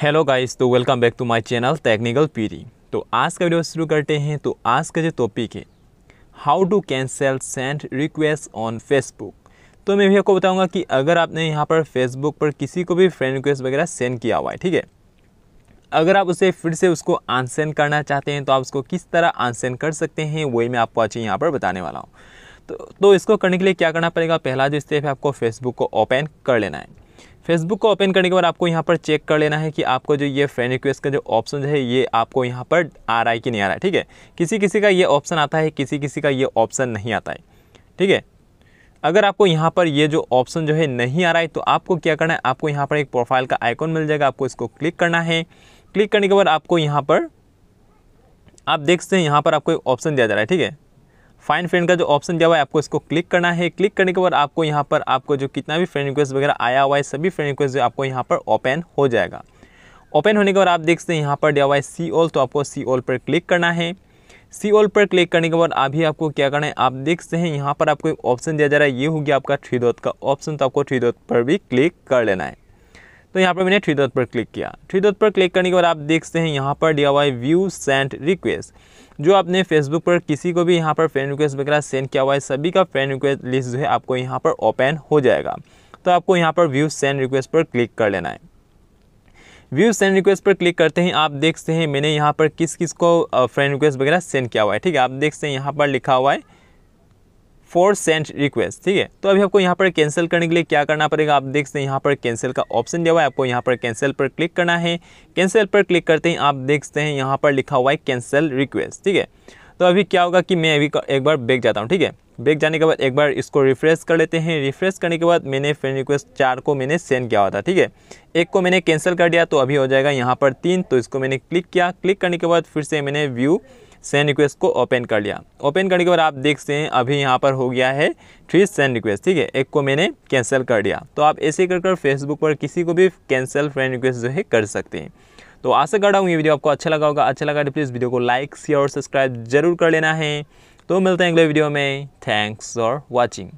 hello guys तो welcome back to my channel technical पीरी तो आज का वीडियो शुरू करते हैं तो आज का जो टॉपिक है how to cancel send request on Facebook तो मैं भी आपको बताऊंगा कि अगर आपने यहाँ पर फेसबुक पर किसी को भी फ्रेंड रिक्वेस्ट वगैरह सेंड किया हुआ है ठीक है अगर आप उसे फिर से उसको अनसेंड करना चाहते हैं तो आप उसको किस तरह अनसेंड कर सकते हैं वही मैं आपको अच्छे यहाँ पर बताने वाला हूँ तो, तो इसको करने के लिए क्या करना पड़ेगा पहला जो स्टेप है आपको फेसबुक को ओपन कर लेना है फेसबुक को ओपन करने के बाद आपको यहाँ पर चेक कर लेना है कि आपको जो ये फ्रेंड रिक्वेस्ट का जो ऑप्शन है ये आपको यहाँ पर आ रहा है कि नहीं आ रहा है ठीक है किसी किसी का ये ऑप्शन आता है किसी किसी का ये ऑप्शन नहीं आता है ठीक है अगर आपको यहाँ पर ये जो ऑप्शन जो है नहीं आ रहा है तो आपको क्या करना है आपको यहाँ पर एक प्रोफाइल का आइकॉन मिल जाएगा आपको इसको क्लिक करना है क्लिक करने के बाद आपको यहाँ पर आप देख सकते हैं यहाँ पर आपको एक ऑप्शन दिया जा रहा है ठीक है फाइन फ्रेंड का जो ऑप्शन दिया हुआ है आपको इसको क्लिक करना है क्लिक करने के बाद आपको यहाँ पर आपको जो कितना भी फ्रेंड रिक्वेस्ट वगैरह आया हुआ है सभी फ्रेंड रिक्वेस्ट जो आपको यहाँ पर ओपन हो जाएगा ओपन होने के बाद आप देख सकते हैं यहाँ पर दिया हुआ है सी ऑल तो आपको सी ऑल पर क्लिक करना है सी ऑल पर क्लिक करने के बाद अभी आपको क्या करना है आप देख सकते हैं यहाँ पर आपको एक ऑप्शन दिया जा रहा है ये हो गया आपका थ्री डॉट का ऑप्शन तो आपको थ्री डॉट पर भी क्लिक कर लेना है तो यहाँ पर मैंने थ्री डॉट पर क्लिक किया थ्री डॉट पर क्लिक करने के बाद आप देखते हैं यहाँ पर दिया हुआ है व्यू सेंड रिक्वेस्ट जो आपने फेसबुक पर किसी को भी यहाँ पर फ्रेंड रिक्वेस्ट वगैरह सेंड किया हुआ है सभी का फ्रेंड रिक्वेस्ट लिस्ट जो है आपको यहाँ पर ओपन हो जाएगा तो आपको यहाँ पर व्यू सेंड रिक्वेस्ट पर क्लिक कर लेना है व्यू सेंड रिक्वेस्ट पर क्लिक करते हैं आप देखते हैं मैंने यहाँ पर किस किस को फ्रेंड रिक्वेस्ट वगैरह सेंड किया हुआ है ठीक है आप देखते हैं यहाँ पर लिखा हुआ है फोर सेंट रिक्वेस्ट ठीक है तो अभी आपको यहाँ पर कैंसिल करने के लिए क्या करना पड़ेगा आप देख सकते हैं यहाँ पर कैंसिल का ऑप्शन दिया हुआ है आपको यहाँ पर कैंसिल पर क्लिक करना है कैंसिल पर क्लिक करते ही आप देख सकते हैं यहाँ पर लिखा हुआ है कैंसिल रिक्वेस्ट ठीक है तो अभी क्या होगा कि मैं अभी एक बार बेग जाता हूँ ठीक है बेग जाने के बाद एक बार इसको रिफ्रेश कर लेते हैं रिफ्रेश करने के बाद मैंने फ्रेंड रिक्वेस्ट चार को मैंने सेंड किया हुआ था ठीक है एक को मैंने कैंसिल कर दिया तो अभी हो जाएगा यहाँ पर तीन तो इसको मैंने क्लिक किया क्लिक करने के बाद फिर से मैंने व्यू सेंड रिक्वेस्ट को ओपन कर लिया ओपन करने के बाद आप देखते हैं अभी यहाँ पर हो गया है थ्री सेंड रिक्वेस्ट ठीक है एक को मैंने कैंसिल कर दिया तो आप ऐसे कर कर फेसबुक पर किसी को भी कैंसिल फ्रेंड रिक्वेस्ट जो है कर सकते हैं तो आशा कर रहा हूँ ये वीडियो आपको अच्छा लगा होगा अच्छा लगा तो प्लीज़ वीडियो को लाइक शेयर और सब्सक्राइब जरूर कर लेना है तो मिलते हैं अगले वीडियो में थैंक्स फॉर वॉचिंग